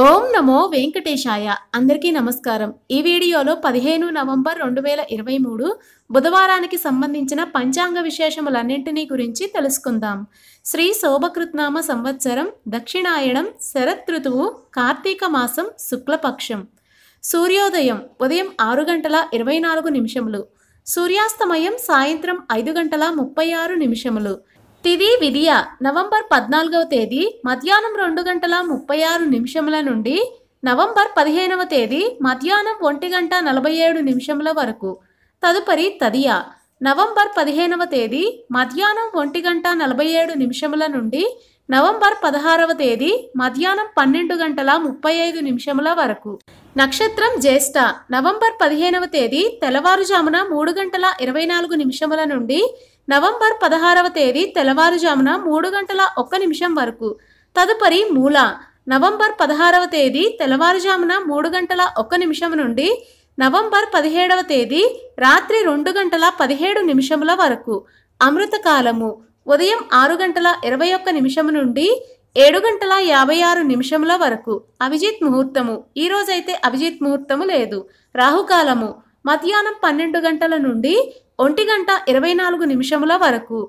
ఓం నమో వెంకటేశాయ అందరికీ నమస్కారం ఈ వీడియోలో పదిహేను నవంబర్ రెండు వేల ఇరవై మూడు బుధవారానికి సంబంధించిన పంచాంగ విశేషములన్నింటినీ గురించి తెలుసుకుందాం శ్రీ శోభకృత్నామ సంవత్సరం దక్షిణాయణం శరతృతువు కార్తీక మాసం శుక్లపక్షం సూర్యోదయం ఉదయం ఆరు గంటల ఇరవై నాలుగు నిమిషములు సూర్యాస్తమయం సాయంత్రం ఐదు గంటల ముప్పై ఆరు నిమిషములు తిది విధియ నవంబర్ పద్నాలుగవ తేదీ మధ్యాహ్నం రెండు గంటల ముప్పై ఆరు నిమిషముల నుండి నవంబర్ పదిహేనవ తేదీ మధ్యాహ్నం ఒంటి గంట నలభై ఏడు నిమిషముల వరకు తదుపరి తదియ నవంబర్ పదిహేనవ తేదీ మధ్యాహ్నం ఒంటి గంట నలభై ఏడు నిమిషముల నుండి నవంబర్ పదహారవ తేదీ మధ్యాహ్నం పన్నెండు గంటల ముప్పై ఐదు నిమిషముల వరకు నక్షత్రం జ్యేష్ఠ నవంబర్ పదిహేనవ తేదీ తెల్లవారుజామున మూడు గంటల ఇరవై నాలుగు నిమిషముల నుండి నవంబర్ పదహారవ తేదీ తెల్లవారుజామున మూడు గంటల ఒక్క నిమిషం వరకు తదుపరి మూల నవంబర్ పదహారవ తేదీ తెల్లవారుజామున మూడు గంటల ఒక్క నిమిషం నుండి నవంబర్ పదిహేడవ తేదీ రాత్రి రెండు గంటల పదిహేడు నిమిషముల వరకు అమృతకాలము ఉదయం ఆరు గంటల ఇరవై ఒక్క నిమిషం నుండి ఏడు గంటల యాభై ఆరు నిమిషముల వరకు అభిజిత్ ముహూర్తము ఈ రోజైతే అభిజిత్ ముహూర్తము లేదు రాహుకాలము మధ్యాహ్నం పన్నెండు గంటల నుండి ఒంటి గంట ఇరవై నాలుగు నిమిషముల వరకు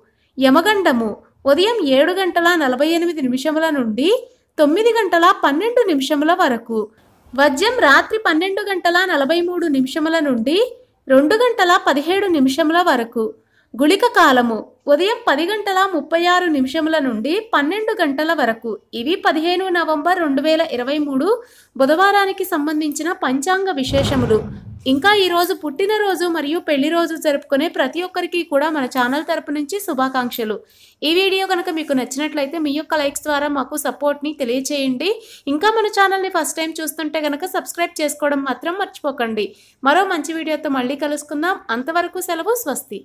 యమగండము ఉదయం ఏడు గంటల నలభై ఎనిమిది నిమిషముల నుండి తొమ్మిది గంటల పన్నెండు నిమిషముల వరకు వజ్యం రాత్రి పన్నెండు గంటల నలభై మూడు నిమిషముల నుండి రెండు గంటల పదిహేడు నిమిషముల వరకు గుళిక కాలము ఉదయం పది గంటల ముప్పై ఆరు నిమిషముల నుండి పన్నెండు గంటల వరకు ఇవి పదిహేను నవంబర్ రెండు వేల ఇరవై మూడు బుధవారానికి సంబంధించిన పంచాంగ విశేషములు ఇంకా ఈరోజు పుట్టినరోజు మరియు పెళ్లి రోజు జరుపుకునే ప్రతి ఒక్కరికి కూడా మన ఛానల్ తరపు నుంచి శుభాకాంక్షలు ఈ వీడియో కనుక మీకు నచ్చినట్లయితే మీ యొక్క లైక్స్ ద్వారా మాకు సపోర్ట్ని తెలియచేయండి ఇంకా మన ఛానల్ని ఫస్ట్ టైం చూస్తుంటే కనుక సబ్స్క్రైబ్ చేసుకోవడం మాత్రం మర్చిపోకండి మరో మంచి వీడియోతో మళ్ళీ కలుసుకుందాం అంతవరకు సెలవు స్వస్తి